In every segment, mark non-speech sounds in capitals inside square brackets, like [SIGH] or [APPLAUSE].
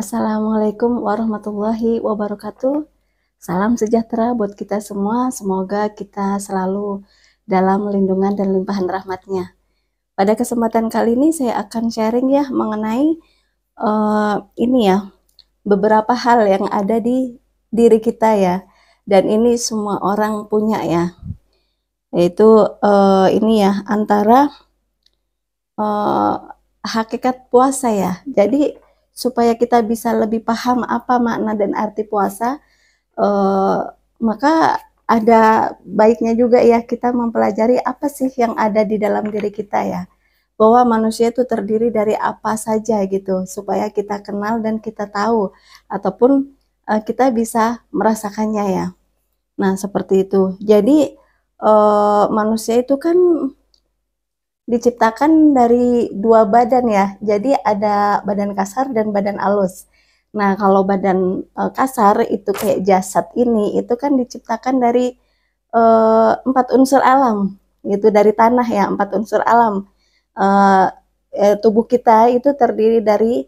Assalamualaikum warahmatullahi wabarakatuh. Salam sejahtera buat kita semua. Semoga kita selalu dalam lindungan dan limpahan rahmatnya. Pada kesempatan kali ini saya akan sharing ya mengenai uh, ini ya beberapa hal yang ada di diri kita ya. Dan ini semua orang punya ya. Yaitu uh, ini ya antara uh, hakikat puasa ya. Jadi supaya kita bisa lebih paham apa makna dan arti puasa, eh, maka ada baiknya juga ya kita mempelajari apa sih yang ada di dalam diri kita ya. Bahwa manusia itu terdiri dari apa saja gitu, supaya kita kenal dan kita tahu, ataupun eh, kita bisa merasakannya ya. Nah, seperti itu. Jadi, eh, manusia itu kan diciptakan dari dua badan ya. Jadi ada badan kasar dan badan alus. Nah, kalau badan eh, kasar itu kayak jasad ini itu kan diciptakan dari e, empat unsur alam gitu dari tanah ya, empat unsur alam. E, e, tubuh kita itu terdiri dari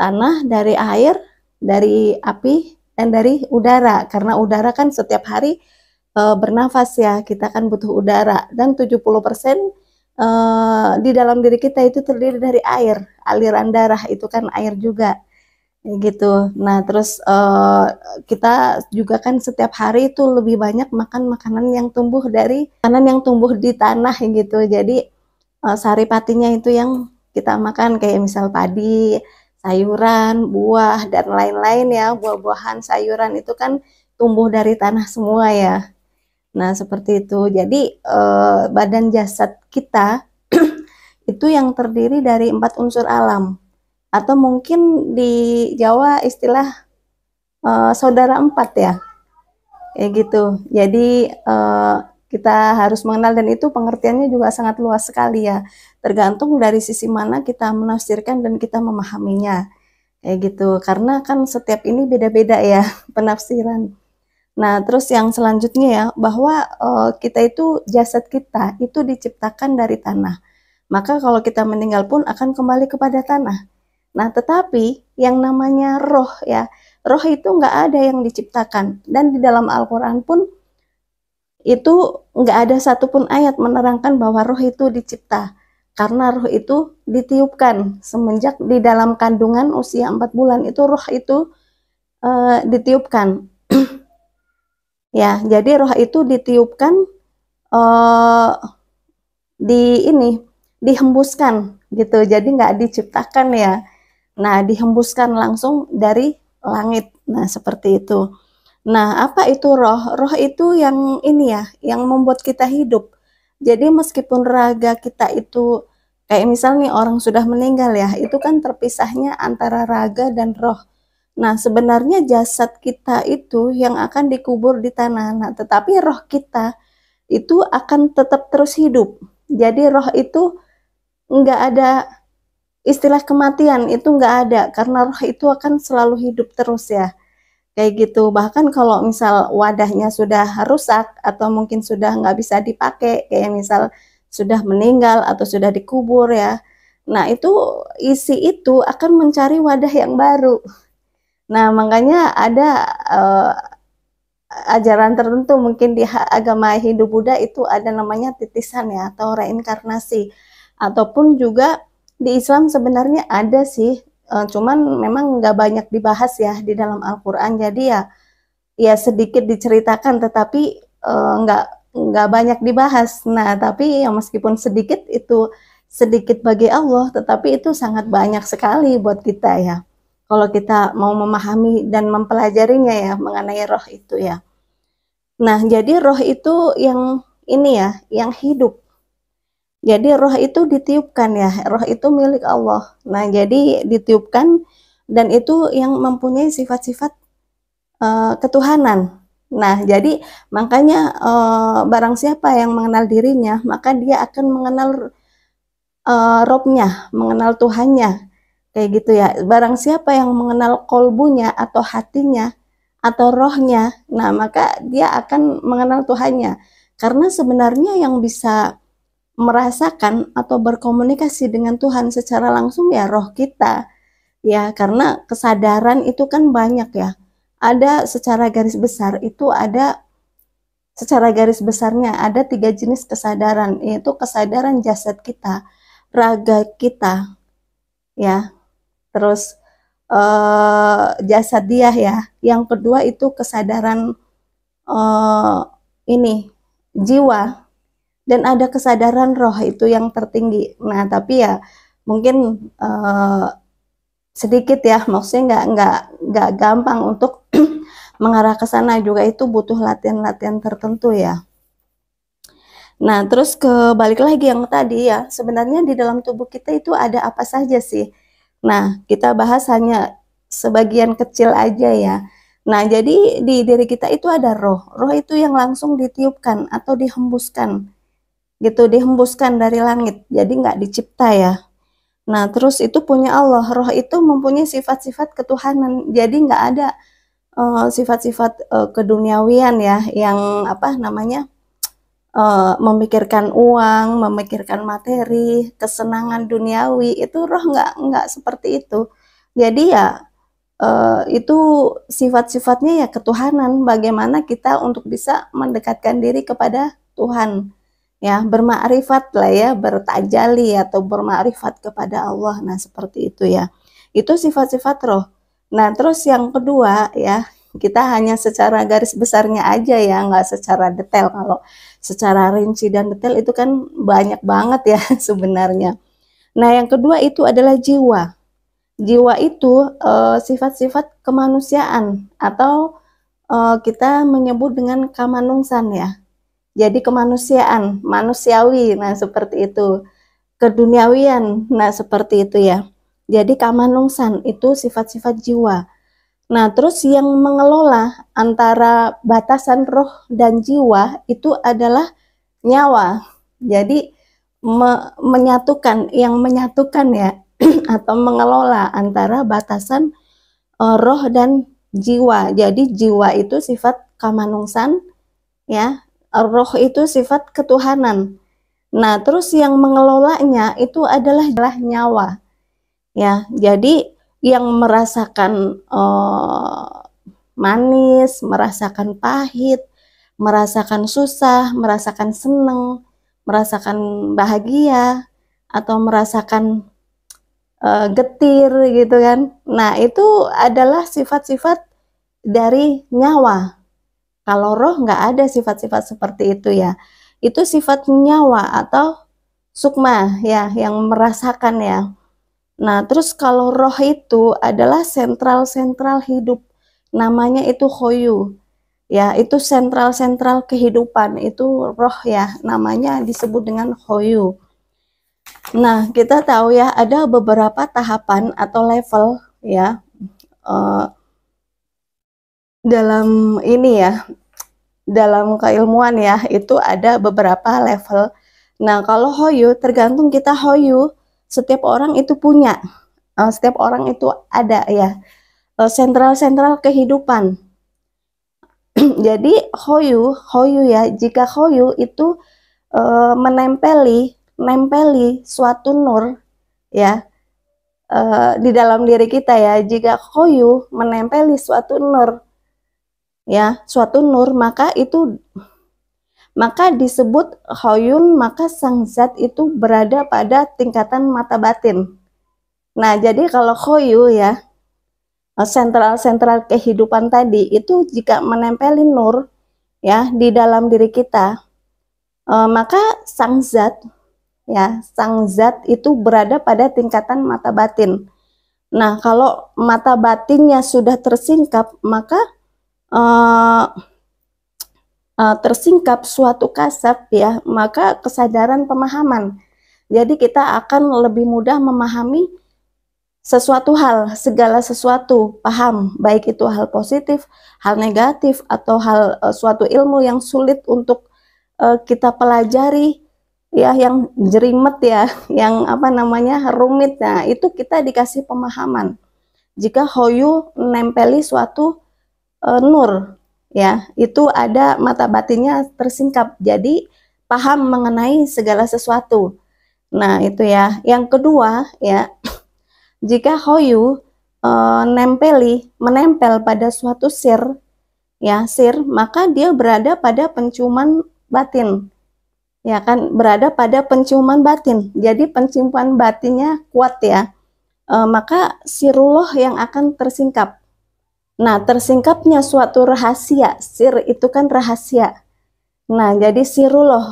tanah, dari air, dari api dan dari udara karena udara kan setiap hari e, bernafas ya, kita kan butuh udara dan 70% Eh, di dalam diri kita itu terdiri dari air, aliran darah itu kan air juga gitu. Nah, terus uh, kita juga kan setiap hari itu lebih banyak makan makanan yang tumbuh dari makanan yang tumbuh di tanah gitu. Jadi uh, eh, sari patinya itu yang kita makan kayak misal padi, sayuran, buah dan lain-lain ya, buah-buahan, sayuran itu kan tumbuh dari tanah semua ya. Nah, seperti itu. Jadi, eh, badan jasad kita [CLEARS THROAT] itu yang terdiri dari empat unsur alam. Atau mungkin di Jawa istilah eh, saudara empat ya. Kayak gitu. Jadi, eh, kita harus mengenal dan itu pengertiannya juga sangat luas sekali ya. Tergantung dari sisi mana kita menafsirkan dan kita memahaminya. Kayak gitu. Karena kan setiap ini beda-beda ya [LAUGHS] penafsiran. Nah, terus yang selanjutnya ya, bahwa uh, kita itu jasad kita itu diciptakan dari tanah. Maka kalau kita meninggal pun akan kembali kepada tanah. Nah, tetapi yang namanya roh ya, roh itu nggak ada yang diciptakan. Dan di dalam Al-Quran pun itu nggak ada satupun ayat menerangkan bahwa roh itu dicipta. Karena roh itu ditiupkan semenjak di dalam kandungan usia 4 bulan itu roh itu eh, ditiupkan Ya, jadi roh itu ditiupkan uh, di ini dihembuskan gitu. Jadi nggak diciptakan ya. Nah, dihembuskan langsung dari langit. Nah, seperti itu. Nah, apa itu roh? Roh itu yang ini ya, yang membuat kita hidup. Jadi meskipun raga kita itu kayak misalnya orang sudah meninggal ya, itu kan terpisahnya antara raga dan roh. Nah, sebenarnya jasad kita itu yang akan dikubur di tanah. Nah, tetapi roh kita itu akan tetap terus hidup. Jadi roh itu nggak ada istilah kematian itu nggak ada karena roh itu akan selalu hidup terus ya. Kayak gitu. Bahkan kalau misal wadahnya sudah rusak atau mungkin sudah nggak bisa dipakai, kayak misal sudah meninggal atau sudah dikubur ya. Nah, itu isi itu akan mencari wadah yang baru Nah, makanya ada uh, ajaran tertentu mungkin di agama Hindu Buddha itu ada namanya titisan ya atau reinkarnasi ataupun juga di Islam sebenarnya ada sih uh, cuman memang nggak banyak dibahas ya di dalam Al-Qur'an jadi ya ya sedikit diceritakan tetapi uh, nggak nggak banyak dibahas nah tapi ya meskipun sedikit itu sedikit bagi Allah tetapi itu sangat banyak sekali buat kita ya kalau kita mau memahami dan mempelajarinya ya mengenai roh itu ya. Nah, jadi roh itu yang ini ya, yang hidup. Jadi roh itu ditiupkan ya, roh itu milik Allah. Nah, jadi ditiupkan dan itu yang mempunyai sifat-sifat uh, ketuhanan. Nah, jadi makanya uh, barang siapa yang mengenal dirinya, maka dia akan mengenal uh, robnya, mengenal Tuhannya Kayak gitu ya. Barang siapa yang mengenal kolbunya atau hatinya atau rohnya, nah maka dia akan mengenal Tuhannya. Karena sebenarnya yang bisa merasakan atau berkomunikasi dengan Tuhan secara langsung ya roh kita. Ya, karena kesadaran itu kan banyak ya. Ada secara garis besar itu ada secara garis besarnya ada tiga jenis kesadaran yaitu kesadaran jasad kita, raga kita, ya terus uh, jasad dia ya. Yang kedua itu kesadaran uh, ini jiwa dan ada kesadaran roh itu yang tertinggi. Nah tapi ya mungkin uh, sedikit ya maksudnya nggak nggak nggak gampang untuk [CLEARS THROAT] mengarah ke sana juga itu butuh latihan-latihan tertentu ya. Nah, terus kebalik lagi yang tadi ya, sebenarnya di dalam tubuh kita itu ada apa saja sih? Nah, kita bahas hanya sebagian kecil aja ya. Nah, jadi di diri kita itu ada roh. Roh itu yang langsung ditiupkan atau dihembuskan. Gitu, dihembuskan dari langit. Jadi nggak dicipta ya. Nah, terus itu punya Allah. Roh itu mempunyai sifat-sifat ketuhanan. Jadi nggak ada eh, sifat-sifat uh, uh, keduniawian ya, yang apa namanya, uh, memikirkan uang, memikirkan materi, kesenangan duniawi itu roh nggak nggak seperti itu. Jadi ya uh, itu sifat-sifatnya ya ketuhanan. Bagaimana kita untuk bisa mendekatkan diri kepada Tuhan, ya bermakrifat lah ya, bertajali atau bermakrifat kepada Allah. Nah seperti itu ya. Itu sifat-sifat roh. Nah terus yang kedua ya kita hanya secara garis besarnya aja ya, nggak secara detail kalau secara rinci dan detail itu kan banyak banget ya [LAUGHS] sebenarnya. Nah, yang kedua itu adalah jiwa. Jiwa itu eh, sifat-sifat e, kemanusiaan atau e, kita menyebut dengan kamanungsan ya. Jadi kemanusiaan, manusiawi, nah seperti itu. Keduniawian, nah seperti itu ya. Jadi kamanungsan itu sifat-sifat jiwa. Nah, terus yang mengelola antara batasan roh dan jiwa itu adalah nyawa. Jadi me menyatukan yang menyatukan ya [CLEARS THROAT] atau mengelola antara batasan uh, roh dan jiwa. Jadi jiwa itu sifat kamanungsan ya, roh itu sifat ketuhanan. Nah, terus yang mengelolanya itu adalah nyawa. Ya, jadi yang merasakan uh, manis, merasakan pahit, merasakan susah, merasakan seneng, merasakan bahagia, atau merasakan uh, getir gitu kan. Nah itu adalah sifat-sifat dari nyawa. Kalau roh nggak ada sifat-sifat seperti itu ya. Itu sifat nyawa atau sukma ya yang merasakan ya Nah, terus kalau roh itu adalah sentral-sentral hidup. Namanya itu khoyu. Ya, itu sentral-sentral kehidupan, itu roh ya. Namanya disebut dengan khoyu. Nah, kita tahu ya ada beberapa tahapan atau level ya. Uh, dalam ini ya, dalam keilmuan ya, itu ada beberapa level. Nah, kalau hoyu tergantung kita hoyu setiap orang itu punya eh, setiap orang itu ada ya eh, sentral-sentral kehidupan [CLEARS THROAT] jadi hoyu hoyu ya jika hoyu itu eh, menempeli, menempeli suatu nur ya di dalam diri kita ya jika hoyu menempeli suatu nur ya suatu nur maka itu maka disebut Hoyun maka sang zat itu berada pada tingkatan mata batin. Nah, jadi kalau Hoyu ya, sentral-sentral kehidupan tadi itu jika menempeli nur ya di dalam diri kita, eh, maka sang zat ya, sang zat itu berada pada tingkatan mata batin. Nah, kalau mata batinnya sudah tersingkap, maka eh, uh, tersingkap suatu kasab ya, maka kesadaran pemahaman. Jadi kita akan lebih mudah memahami sesuatu hal, segala sesuatu, paham, baik itu hal positif, hal negatif atau hal uh, suatu ilmu yang sulit untuk uh, kita pelajari ya yang jerimet ya, [LAUGHS] yang apa namanya rumit. Nah, itu kita dikasih pemahaman. Jika hoyu nempeli suatu uh, nur ya itu ada mata batinnya tersingkap jadi paham mengenai segala sesuatu nah itu ya yang kedua ya [CLEARS THROAT] jika hoyu e, nempeli menempel pada suatu sir ya sir maka dia berada pada penciuman batin ya kan berada pada penciuman batin jadi penciuman batinnya kuat ya e, maka sirullah yang akan tersingkap Nah, tersingkapnya suatu rahasia, sir itu kan rahasia. Nah, jadi siruloh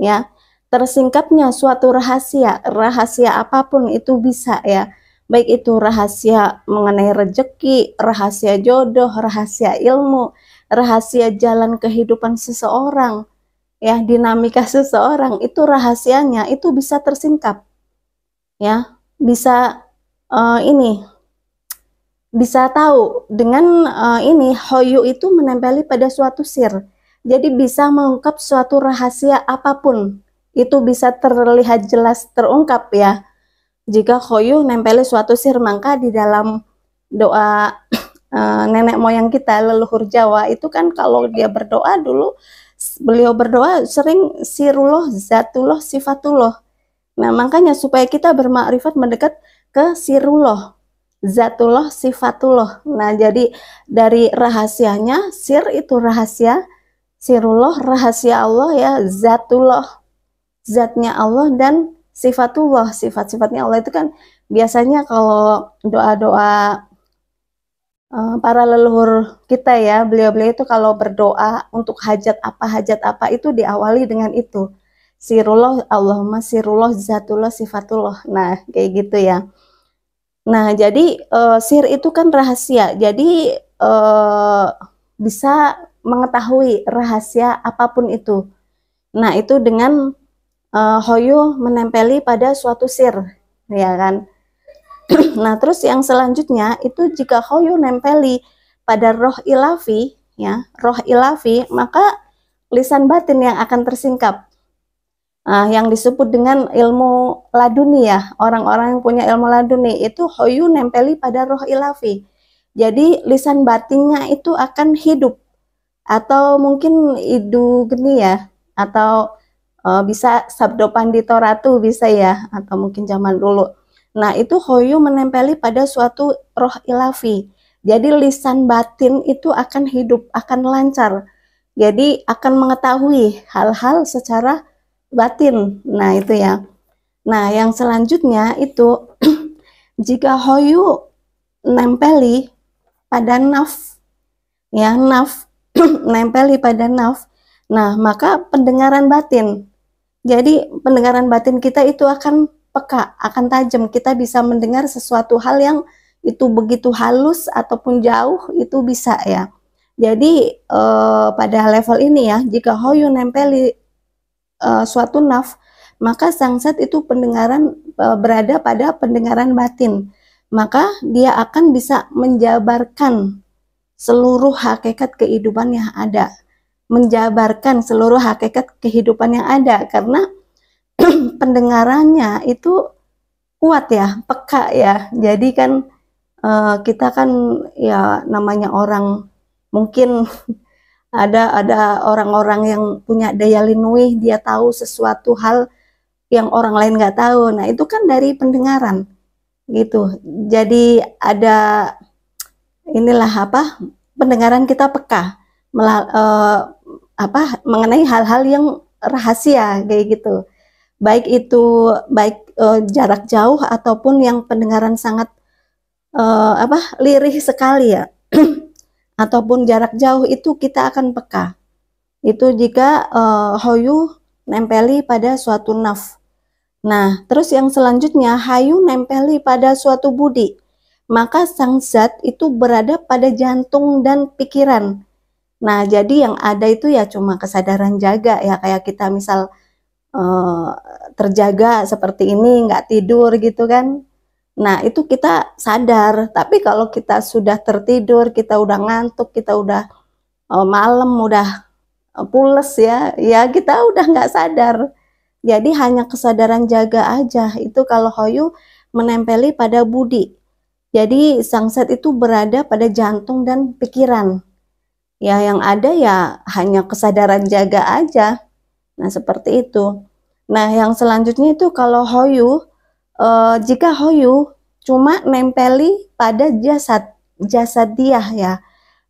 ya. Tersingkapnya suatu rahasia, rahasia apapun itu bisa ya. Baik itu rahasia mengenai rejeki, rahasia jodoh, rahasia ilmu, rahasia jalan kehidupan seseorang, ya, dinamika [LAUGHS] seseorang itu rahasianya itu bisa tersingkap. Ya, bisa uh, ini bisa tahu dengan uh, ini hoyu itu menempeli pada suatu sir. Jadi bisa mengungkap suatu rahasia apapun. Itu bisa terlihat jelas terungkap ya. Jika hoyu nempeli suatu sir maka di dalam doa uh, [CLEARS THROAT] nenek moyang kita leluhur Jawa itu kan kalau dia berdoa dulu beliau berdoa sering sirullah zatullah sifatullah. Nah, makanya supaya kita bermakrifat mendekat ke sirullah zatullah sifatullah. Nah, jadi dari rahasianya sir itu rahasia, sirullah rahasia Allah ya, zatullah zatnya Allah dan sifatullah, sifat-sifatnya Allah itu kan biasanya kalau doa-doa eh, para leluhur kita ya, beliau-beliau itu kalau berdoa untuk hajat apa hajat apa itu diawali dengan itu. Sirullah Allahumma sirullah zatullah sifatullah. Nah, kayak gitu ya. Nah, jadi uh, sihir itu kan rahasia. Jadi uh, bisa mengetahui rahasia apapun itu. Nah, itu dengan uh, hoyo menempeli pada suatu sir, ya kan? [CLEARS THROAT] nah, terus yang selanjutnya itu jika hoyo nempeli pada roh ilafi, ya, roh ilafi, maka lisan batin yang akan tersingkap uh, yang disebut dengan ilmu laduni ya orang-orang yang punya ilmu laduni itu hoyu nempeli pada roh ilafi jadi lisan batinnya itu akan hidup atau mungkin idu geni ya atau uh, bisa sabdo pandito ratu bisa ya atau mungkin zaman dulu nah itu hoyu menempeli pada suatu roh ilafi jadi lisan batin itu akan hidup akan lancar jadi akan mengetahui hal-hal secara batin. Nah, itu ya. Nah, yang selanjutnya itu [CLEARS THROAT] jika hoyu nempeli pada naf ya, naf [CLEARS THROAT] nempeli pada naf. Nah, maka pendengaran batin. Jadi, pendengaran batin kita itu akan peka, akan tajam. Kita bisa mendengar sesuatu hal yang itu begitu halus ataupun jauh itu bisa ya. Jadi, eh, pada level ini ya, jika hoyu nempeli uh, suatu naf, maka sangsat itu pendengaran uh, berada pada pendengaran batin. Maka dia akan bisa menjabarkan seluruh hakikat kehidupan yang ada, menjabarkan seluruh hakikat kehidupan yang ada karena [CLEARS THROAT] pendengarannya itu kuat ya, peka ya. Jadi kan uh, kita kan ya namanya orang mungkin [LAUGHS] ada ada orang-orang yang punya daya linuih dia tahu sesuatu hal yang orang lain nggak tahu nah itu kan dari pendengaran gitu jadi ada inilah apa pendengaran kita peka melal, eh, apa mengenai hal-hal yang rahasia kayak gitu baik itu baik eh, jarak jauh ataupun yang pendengaran sangat eh, apa lirih sekali ya [CLEARS THROAT] ataupun jarak jauh itu kita akan peka. Itu jika uh, Hoyu nempeli pada suatu naf. Nah, terus yang selanjutnya Hayu nempeli pada suatu budi. Maka sang zat itu berada pada jantung dan pikiran. Nah, jadi yang ada itu ya cuma kesadaran jaga ya kayak kita misal uh, terjaga seperti ini nggak tidur gitu kan Nah, itu kita sadar. Tapi kalau kita sudah tertidur, kita udah ngantuk, kita udah uh, malam, udah uh, pules ya, ya kita udah nggak sadar. Jadi hanya kesadaran jaga aja. Itu kalau hoyu menempeli pada budi. Jadi sangset itu berada pada jantung dan pikiran. Ya yang ada ya hanya kesadaran jaga aja. Nah seperti itu. Nah yang selanjutnya itu kalau hoyu uh, jika hoyu cuma nempeli pada jasad jasad dia ya.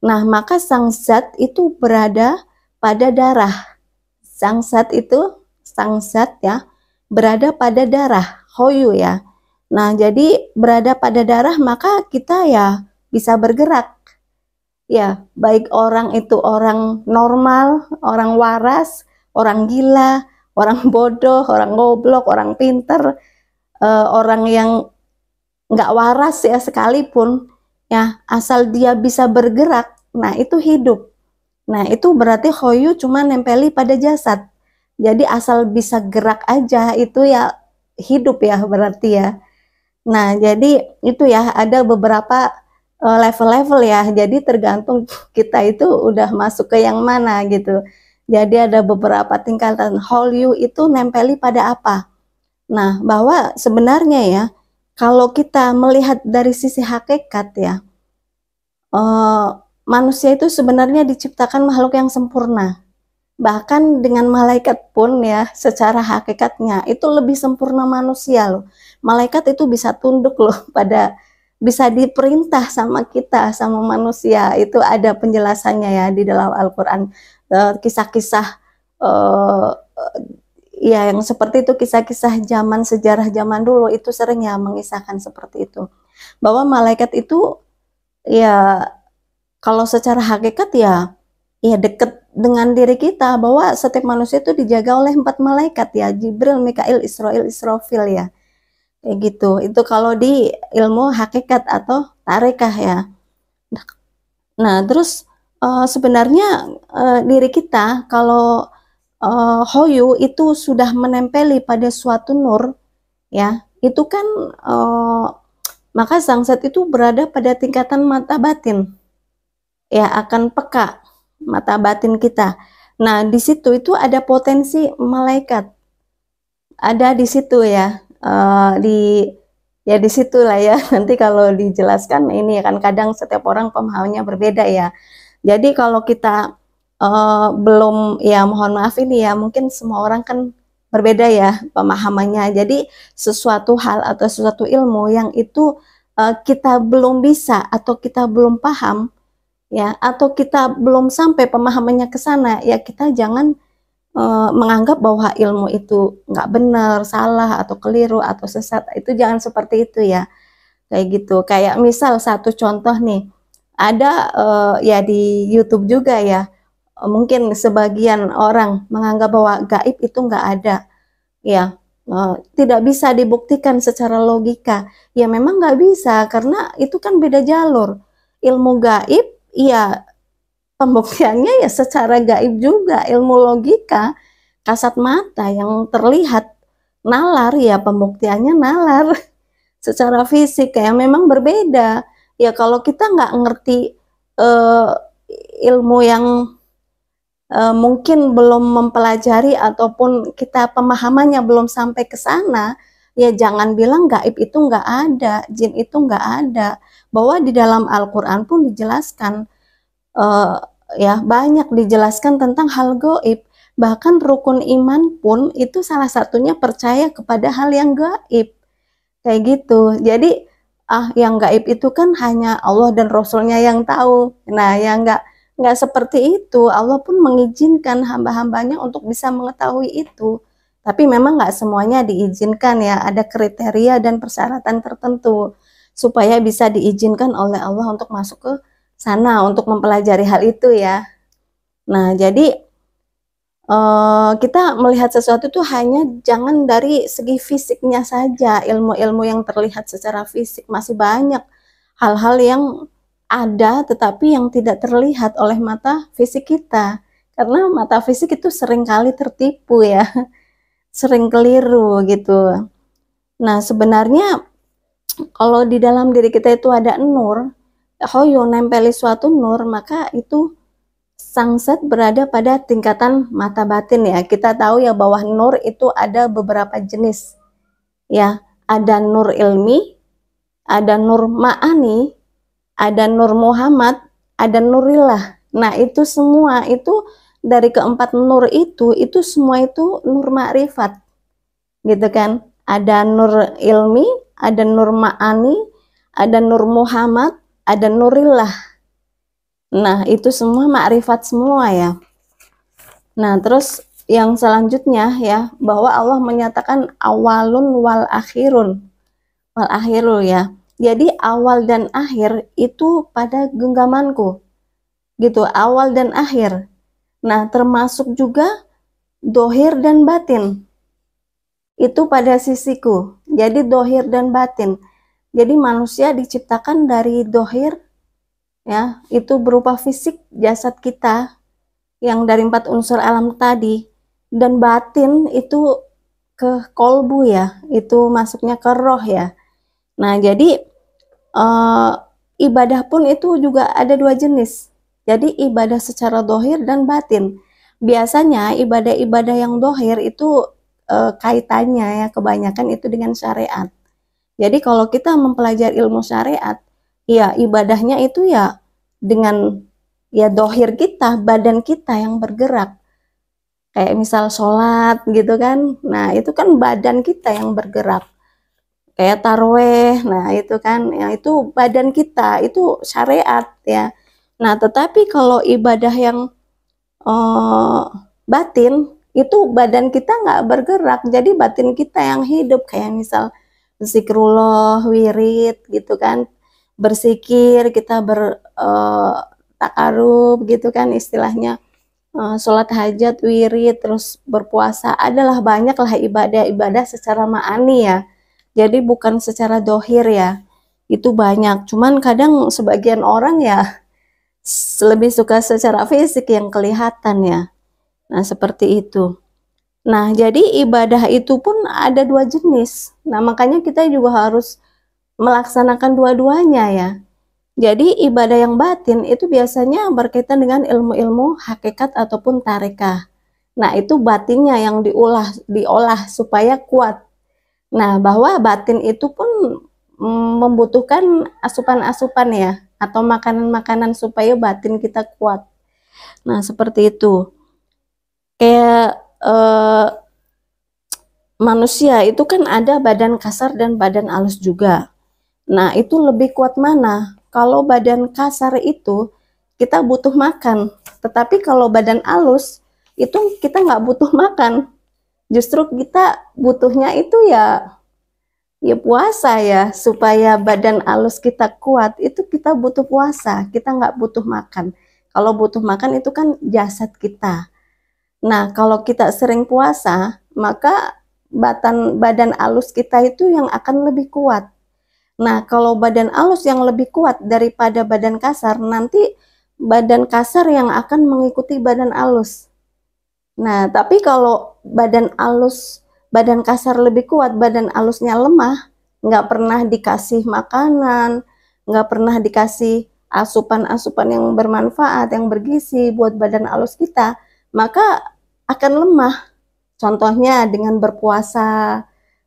Nah, maka sang zat itu berada pada darah. Sang zat itu sang zat ya berada pada darah, hoyu ya. Nah, jadi berada pada darah maka kita ya bisa bergerak. Ya, baik orang itu orang normal, orang waras, orang gila, orang [LAUGHS] bodoh, orang goblok, orang pinter, uh, orang yang nggak waras ya sekalipun ya asal dia bisa bergerak nah itu hidup nah itu berarti hoyu cuma nempeli pada jasad jadi asal bisa gerak aja itu ya hidup ya berarti ya nah jadi itu ya ada beberapa eh, level-level ya jadi tergantung kita itu udah masuk ke yang mana gitu jadi ada beberapa tingkatan hoyu itu nempeli pada apa Nah, bahwa sebenarnya ya, kalau kita melihat dari sisi hakikat ya, eh, manusia itu sebenarnya diciptakan makhluk yang sempurna. Bahkan dengan malaikat pun ya, secara hakikatnya itu lebih sempurna manusia loh. Malaikat itu bisa tunduk loh [LAUGHS] pada bisa diperintah sama kita sama manusia itu ada penjelasannya ya di dalam Al-Qur'an eh, kisah-kisah eh, ya yang seperti itu kisah-kisah zaman sejarah zaman dulu itu sering ya mengisahkan seperti itu bahwa malaikat itu ya kalau secara hakikat ya ya dekat dengan diri kita bahwa setiap manusia itu dijaga oleh empat malaikat ya Jibril, Mikail, Israel, Israfil ya kayak gitu itu kalau di ilmu hakikat atau tarekah ya nah terus eh, sebenarnya eh, diri kita kalau uh, hoyu itu sudah menempeli pada suatu nur ya itu kan uh, maka sangsat itu berada pada tingkatan mata batin ya akan peka mata batin kita nah di situ itu ada potensi malaikat ada di situ ya uh, di ya di situ lah ya [LAUGHS] nanti kalau dijelaskan ini kan kadang setiap orang pemahamannya berbeda ya jadi kalau kita uh, belum ya mohon maaf ini ya mungkin semua orang kan berbeda ya pemahamannya. Jadi sesuatu hal atau sesuatu ilmu yang itu uh, kita belum bisa atau kita belum paham ya atau kita belum sampai pemahamannya ke sana ya kita jangan uh, menganggap bahwa ilmu itu nggak benar, salah atau keliru atau sesat. Itu jangan seperti itu ya. Kayak gitu. Kayak misal satu contoh nih. Ada uh, ya di YouTube juga ya Eh, mungkin sebagian orang menganggap bahwa gaib itu nggak ada ya eh, tidak bisa dibuktikan secara logika ya memang nggak bisa karena itu kan beda jalur ilmu gaib ya pembuktiannya ya secara gaib juga ilmu logika kasat mata yang terlihat nalar ya pembuktiannya nalar [LAUGHS] secara fisik ya memang berbeda ya kalau kita nggak ngerti uh, ilmu yang Eh, mungkin belum mempelajari ataupun kita pemahamannya belum sampai ke sana, ya jangan bilang gaib itu nggak ada, jin itu nggak ada. Bahwa di dalam Al-Quran pun dijelaskan, uh, ya banyak dijelaskan tentang hal gaib. Bahkan rukun iman pun itu salah satunya percaya kepada hal yang gaib. Kayak gitu. Jadi ah yang gaib itu kan hanya Allah dan Rasulnya yang tahu. Nah yang nggak nggak seperti itu. Allah pun mengizinkan hamba-hambanya untuk bisa mengetahui itu. Tapi memang nggak semuanya diizinkan ya, ada kriteria dan persyaratan tertentu supaya bisa diizinkan oleh Allah untuk masuk ke sana untuk mempelajari hal itu ya. Nah, jadi Uh, kita melihat sesuatu itu hanya jangan dari segi fisiknya saja ilmu-ilmu yang terlihat secara fisik masih banyak hal-hal yang ada tetapi yang tidak terlihat oleh mata fisik kita. Karena mata fisik itu sering kali tertipu ya. [LAUGHS] Sering keliru gitu. Nah, sebenarnya kalau di dalam diri kita itu ada nur, hoyo oh, nempeli suatu nur, maka itu sangset berada pada tingkatan mata batin ya. Kita tahu ya bahwa nur itu ada beberapa jenis. Ya, ada nur ilmi, ada nur ma'ani, ada Nur Muhammad, ada Nurillah. Nah, itu semua itu dari keempat nur itu itu semua itu nur makrifat. Gitu kan? Ada nur ilmi, ada nur ma'ani, ada nur Muhammad, ada Nurillah. Nah, itu semua makrifat semua ya. Nah, terus yang selanjutnya ya, bahwa Allah menyatakan awalun wal akhirun. Wal akhirul ya jadi awal dan akhir itu pada genggamanku. Gitu, awal dan akhir. Nah, termasuk juga dohir dan batin. Itu pada sisiku. Jadi dohir dan batin. Jadi manusia diciptakan dari dohir ya, itu berupa fisik jasad kita yang dari empat unsur alam tadi dan batin itu ke kolbu ya, itu masuknya ke roh ya Nah, jadi uh, ibadah pun itu juga ada dua jenis. Jadi ibadah secara dohir dan batin. Biasanya ibadah-ibadah yang dohir itu e, kaitannya ya kebanyakan itu dengan syariat. Jadi kalau kita mempelajari ilmu syariat, ya ibadahnya itu ya dengan ya dohir kita, badan kita yang bergerak. Kayak misal sholat gitu kan, nah itu kan badan kita yang bergerak kayak tarweh nah itu kan ya itu badan kita itu syariat ya nah tetapi kalau ibadah yang eh, batin itu badan kita nggak bergerak jadi batin kita yang hidup kayak misal zikrullah wirid gitu kan bersikir kita ber uh, takarub gitu kan istilahnya uh, sholat hajat wirid terus berpuasa adalah banyaklah ibadah-ibadah secara maani ya jadi bukan secara dohir ya, itu banyak. Cuman kadang sebagian orang ya lebih suka secara fisik yang kelihatan ya. Nah seperti itu. Nah jadi ibadah itu pun ada dua jenis. Nah makanya kita juga harus melaksanakan dua-duanya ya. Jadi ibadah yang batin itu biasanya berkaitan dengan ilmu-ilmu hakikat ataupun tarekah. Nah, itu batinnya yang diulah, diolah supaya kuat. Nah, bahwa batin itu pun mm, membutuhkan asupan-asupan ya atau makanan-makanan supaya batin kita kuat. Nah, seperti itu. Kayak eh, manusia itu kan ada badan kasar dan badan halus juga. Nah, itu lebih kuat mana? Kalau badan kasar itu kita butuh makan, tetapi kalau badan halus itu kita nggak butuh makan, justru kita butuhnya itu ya ya puasa ya supaya badan alus kita kuat itu kita butuh puasa kita nggak butuh makan kalau butuh makan itu kan jasad kita nah kalau kita sering puasa maka batan badan alus kita itu yang akan lebih kuat nah kalau badan alus yang lebih kuat daripada badan kasar nanti badan kasar yang akan mengikuti badan alus nah tapi kalau badan alus, badan kasar lebih kuat, badan alusnya lemah, nggak pernah dikasih makanan, nggak pernah dikasih asupan-asupan yang bermanfaat, yang bergizi buat badan alus kita, maka akan lemah. Contohnya dengan berpuasa,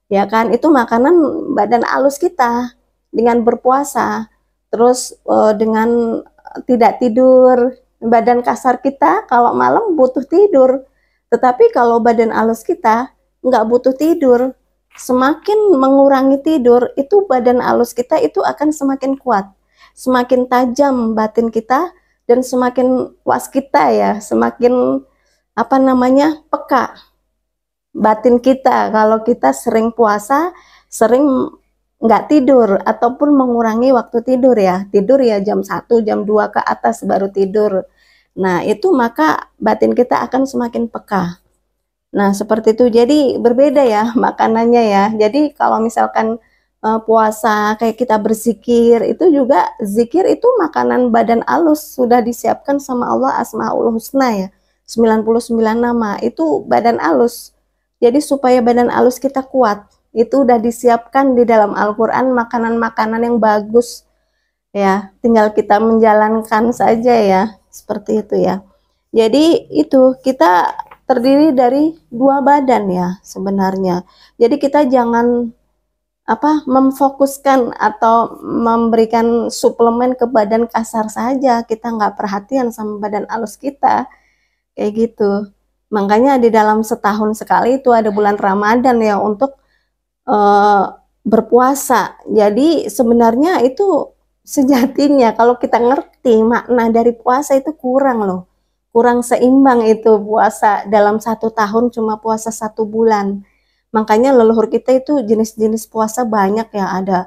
ya kan? Itu makanan badan alus kita dengan berpuasa, terus eh, dengan tidak tidur, badan kasar kita kalau malam butuh tidur tetapi kalau badan alus kita nggak butuh tidur, semakin mengurangi tidur, itu badan alus kita itu akan semakin kuat, semakin tajam batin kita, dan semakin was kita ya, semakin apa namanya peka batin kita kalau kita sering puasa, sering nggak tidur ataupun mengurangi waktu tidur ya. Tidur ya jam 1, jam 2 ke atas baru tidur Nah, itu maka batin kita akan semakin peka. Nah, seperti itu. Jadi berbeda ya [LAUGHS] makanannya ya. Jadi kalau misalkan e, puasa kayak kita berzikir, itu juga zikir itu makanan badan alus sudah disiapkan sama Allah Asmaul Husna ya. 99 nama itu badan alus. Jadi supaya badan alus kita kuat, itu udah disiapkan di dalam Al-Qur'an makanan-makanan yang bagus ya. Tinggal kita menjalankan saja ya seperti itu ya jadi itu kita terdiri dari dua badan ya sebenarnya jadi kita jangan apa memfokuskan atau memberikan suplemen ke badan kasar saja kita nggak perhatian sama badan alus kita kayak gitu makanya di dalam setahun sekali itu ada bulan Ramadan ya untuk uh, berpuasa jadi sebenarnya itu sejatinya kalau kita ngerti makna dari puasa itu kurang loh kurang seimbang itu puasa dalam satu tahun cuma puasa satu bulan makanya leluhur kita itu jenis-jenis puasa banyak ya ada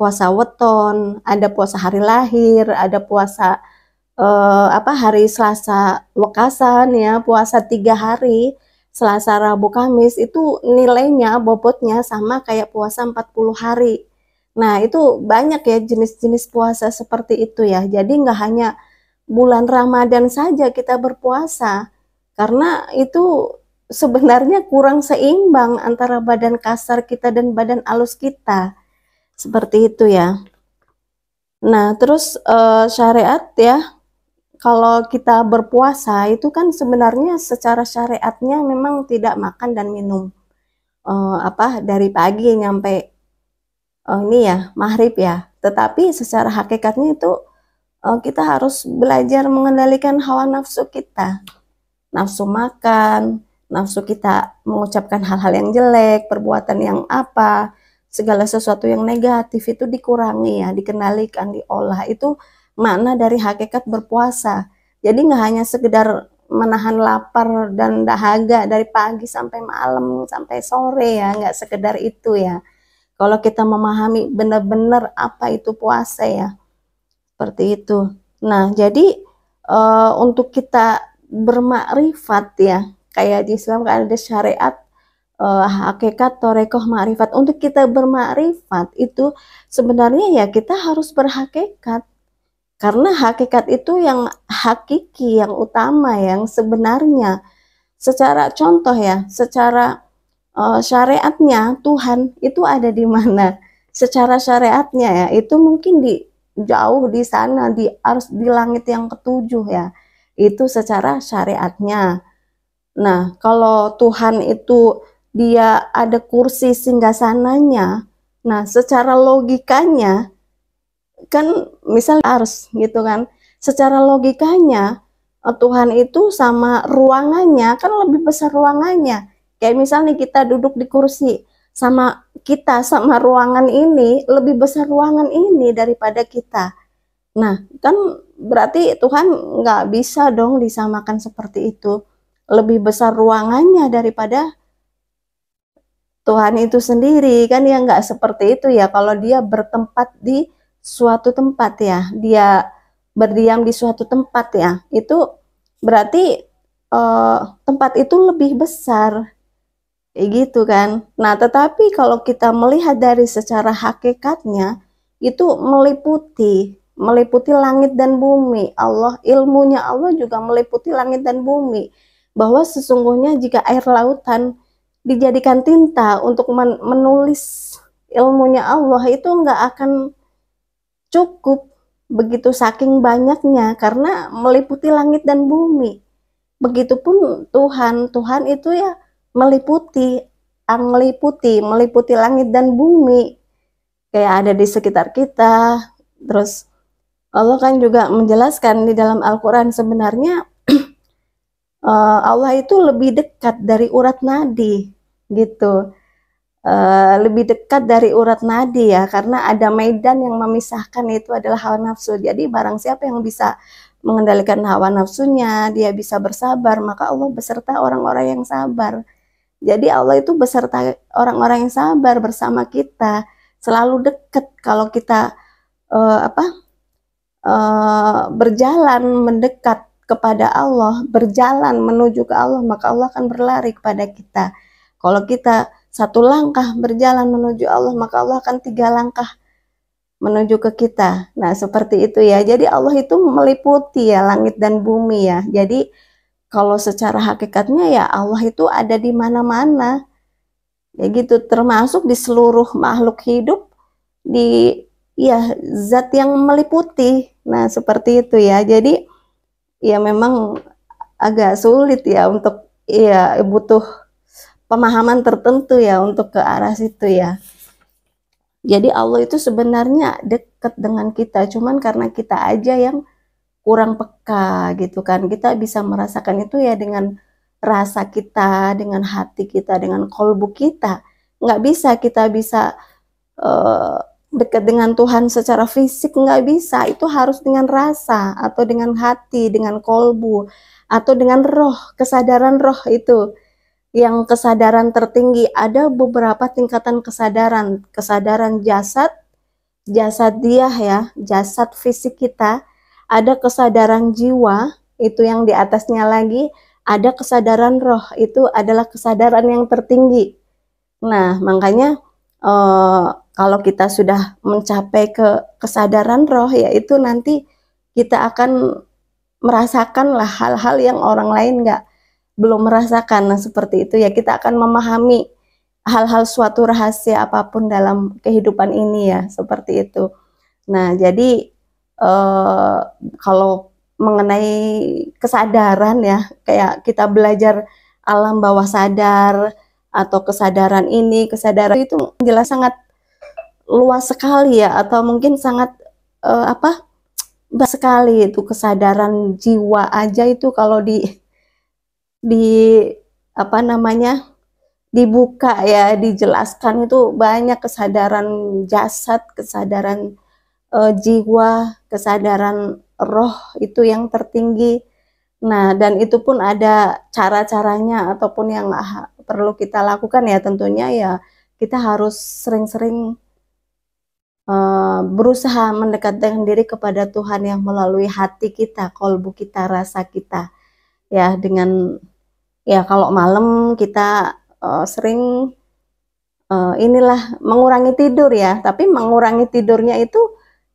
puasa weton ada puasa hari lahir ada puasa eh, apa hari Selasa Wekasan ya puasa tiga hari Selasa Rabu Kamis itu nilainya bobotnya sama kayak puasa 40 hari Nah, itu banyak ya jenis-jenis puasa seperti itu ya. Jadi nggak hanya bulan Ramadan saja kita berpuasa. Karena itu sebenarnya kurang seimbang antara badan kasar kita dan badan alus kita. Seperti itu ya. Nah, terus e, syariat ya. Kalau kita berpuasa itu kan sebenarnya secara syariatnya memang tidak makan dan minum e, apa dari pagi sampai oh, ini ya mahrib ya. Tetapi secara hakikatnya itu oh, kita harus belajar mengendalikan hawa nafsu kita, nafsu makan, nafsu kita mengucapkan hal-hal yang jelek, perbuatan yang apa, segala sesuatu yang negatif itu dikurangi ya, dikendalikan, diolah itu makna dari hakikat berpuasa. Jadi nggak hanya sekedar menahan lapar dan dahaga dari pagi sampai malam sampai sore ya nggak sekedar itu ya kalau kita memahami benar-benar apa itu puasa ya. Seperti itu. Nah, jadi e, untuk kita bermakrifat ya, kayak di Islam kan ada syariat e, hakikat torekoh makrifat. Untuk kita bermakrifat itu sebenarnya ya kita harus berhakikat. Karena hakikat itu yang hakiki, yang utama, yang sebenarnya. Secara contoh ya, secara uh, syariatnya Tuhan itu ada di mana secara syariatnya ya itu mungkin di jauh di sana di ars di langit yang ketujuh ya itu secara syariatnya nah kalau Tuhan itu dia ada kursi singgah sananya nah secara logikanya kan misal ars gitu kan secara logikanya eh, Tuhan itu sama ruangannya kan lebih besar ruangannya Kayak misalnya kita duduk di kursi sama kita sama ruangan ini lebih besar ruangan ini daripada kita. Nah, kan berarti Tuhan nggak bisa dong disamakan seperti itu. Lebih besar ruangannya daripada Tuhan itu sendiri kan ya nggak seperti itu ya kalau dia bertempat di suatu tempat ya dia berdiam di suatu tempat ya itu berarti eh, tempat itu lebih besar Kayak gitu kan. Nah, tetapi kalau kita melihat dari secara hakikatnya itu meliputi, meliputi langit dan bumi. Allah ilmunya Allah juga meliputi langit dan bumi. Bahwa sesungguhnya jika air lautan dijadikan tinta untuk menulis ilmunya Allah itu nggak akan cukup begitu saking banyaknya karena meliputi langit dan bumi. Begitupun Tuhan, Tuhan itu ya meliputi, angliputi, meliputi langit dan bumi. Kayak ada di sekitar kita. Terus Allah kan juga menjelaskan di dalam Al-Quran sebenarnya [CLEARS THROAT] eh, Allah itu lebih dekat dari urat nadi gitu. Eh, lebih dekat dari urat nadi ya karena ada medan yang memisahkan itu adalah hawa nafsu jadi barang siapa yang bisa mengendalikan hawa nafsunya dia bisa bersabar maka Allah beserta orang-orang yang sabar jadi Allah itu beserta orang-orang yang sabar bersama kita, selalu dekat kalau kita uh, apa uh, berjalan mendekat kepada Allah, berjalan menuju ke Allah, maka Allah akan berlari kepada kita. Kalau kita satu langkah berjalan menuju Allah, maka Allah akan tiga langkah menuju ke kita. Nah, seperti itu ya. Jadi Allah itu meliputi ya langit dan bumi ya. Jadi kalau secara hakikatnya ya Allah itu ada di mana-mana. Ya gitu, termasuk di seluruh makhluk hidup di ya zat yang meliputi. Nah, seperti itu ya. Jadi ya memang agak sulit ya untuk ya butuh pemahaman tertentu ya untuk ke arah situ ya. Jadi Allah itu sebenarnya dekat dengan kita, cuman karena kita aja yang kurang peka gitu kan. Kita bisa merasakan itu ya dengan rasa kita, dengan hati kita, dengan kolbu kita. Nggak bisa kita bisa uh, dekat dengan Tuhan secara fisik, nggak bisa. Itu harus dengan rasa atau dengan hati, dengan kolbu atau dengan roh, kesadaran roh itu. Yang kesadaran tertinggi ada beberapa tingkatan kesadaran, kesadaran jasad, jasad dia ya, jasad fisik kita, ada kesadaran jiwa itu yang di atasnya lagi ada kesadaran roh itu adalah kesadaran yang tertinggi. Nah, makanya eh, kalau kita sudah mencapai ke kesadaran roh yaitu nanti kita akan merasakan lah hal-hal yang orang lain nggak belum merasakan nah, seperti itu ya kita akan memahami hal-hal suatu rahasia apapun dalam kehidupan ini ya seperti itu. Nah, jadi Eh, kalau mengenai kesadaran ya kayak kita belajar alam bawah sadar atau kesadaran ini kesadaran itu jelas sangat luas sekali ya atau mungkin sangat uh, apa sekali itu kesadaran jiwa aja itu kalau di di apa namanya dibuka ya dijelaskan itu banyak kesadaran jasad kesadaran uh, jiwa kesadaran roh itu yang tertinggi. Nah, dan itu pun ada cara-caranya ataupun yang ah, perlu kita lakukan ya tentunya ya kita harus sering-sering uh, berusaha mendekatkan diri kepada Tuhan yang melalui hati kita, kolbu kita, rasa kita. Ya, dengan ya kalau malam kita uh, sering uh, inilah mengurangi tidur ya, tapi mengurangi tidurnya itu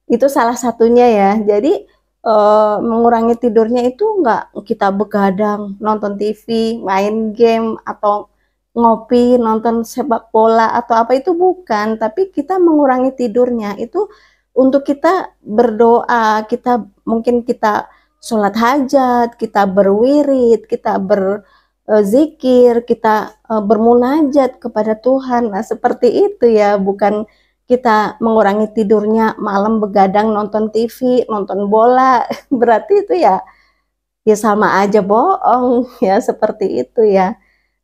itu salah satunya ya jadi uh, mengurangi tidurnya itu nggak kita begadang nonton TV main game atau ngopi nonton sepak bola atau apa itu bukan tapi kita mengurangi tidurnya itu untuk kita berdoa kita mungkin kita sholat hajat kita berwirid kita ber eh, zikir, kita eh, bermunajat kepada Tuhan. Nah, seperti itu ya, bukan kita mengurangi tidurnya malam begadang nonton TV, nonton bola, [LAUGHS] berarti itu ya ya sama aja bohong [LAUGHS] ya seperti itu ya.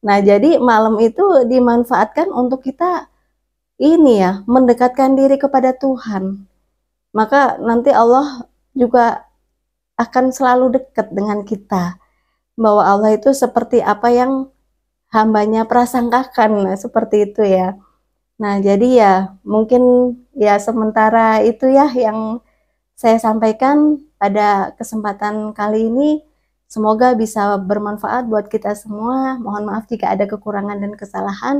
Nah, jadi malam itu dimanfaatkan untuk kita ini ya, mendekatkan diri kepada Tuhan. Maka nanti Allah juga akan selalu dekat dengan kita. Bahwa Allah itu seperti apa yang hambanya prasangkakan, nah, seperti itu ya. Nah, jadi ya mungkin ya sementara itu ya yang saya sampaikan pada kesempatan kali ini. Semoga bisa bermanfaat buat kita semua. Mohon maaf jika ada kekurangan dan kesalahan.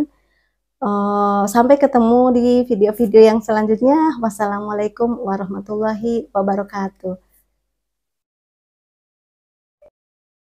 Eh, sampai ketemu di video-video yang selanjutnya. Wassalamualaikum warahmatullahi wabarakatuh.